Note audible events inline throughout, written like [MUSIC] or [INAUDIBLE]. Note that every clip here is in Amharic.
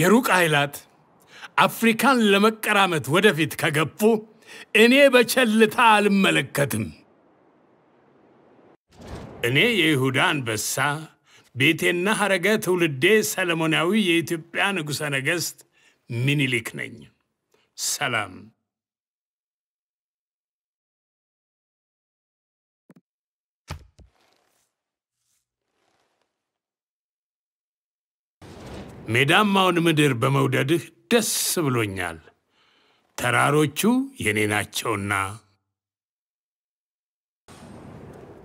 የሩቅ ኃይላት አፍሪካን ለመቀራመት ወደፊት ከገፉ እኔ በቸልታ አልመለከትም። እኔ የይሁዳ አንበሳ፣ ቤቴና ሐረገ ትውልዴ ሰለሞናዊ የኢትዮጵያ ንጉሠ ነገሥት ሚኒሊክ ነኝ። ሰላም። ሜዳማውን ምድር በመውደድህ ደስ ብሎኛል። ተራሮቹ የኔ ናቸውና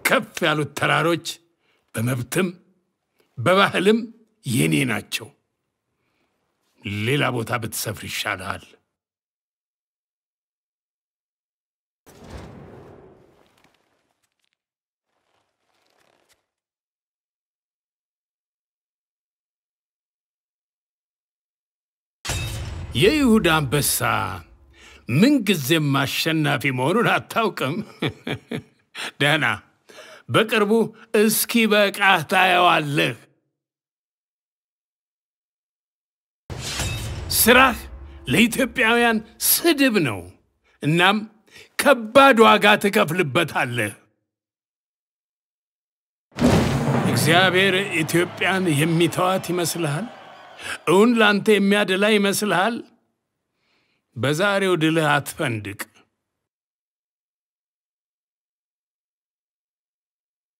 ከፍ ያሉት ተራሮች በመብትም በባህልም የኔ ናቸው። ሌላ ቦታ ብትሰፍር ይሻልሃል። የይሁዳ አንበሳ ምንጊዜም አሸናፊ መሆኑን አታውቅም። [LAUGHS] ደህና በቅርቡ እስኪ በቃህ ታየዋለህ። ስራህ ለኢትዮጵያውያን ስድብ ነው። እናም ከባድ ዋጋ ትከፍልበታለህ። እግዚአብሔር ኢትዮጵያን የሚተዋት ይመስልሃል? እውን ላንተ የሚያደላ ይመስልሃል? በዛሬው ድልህ አትፈንድቅ።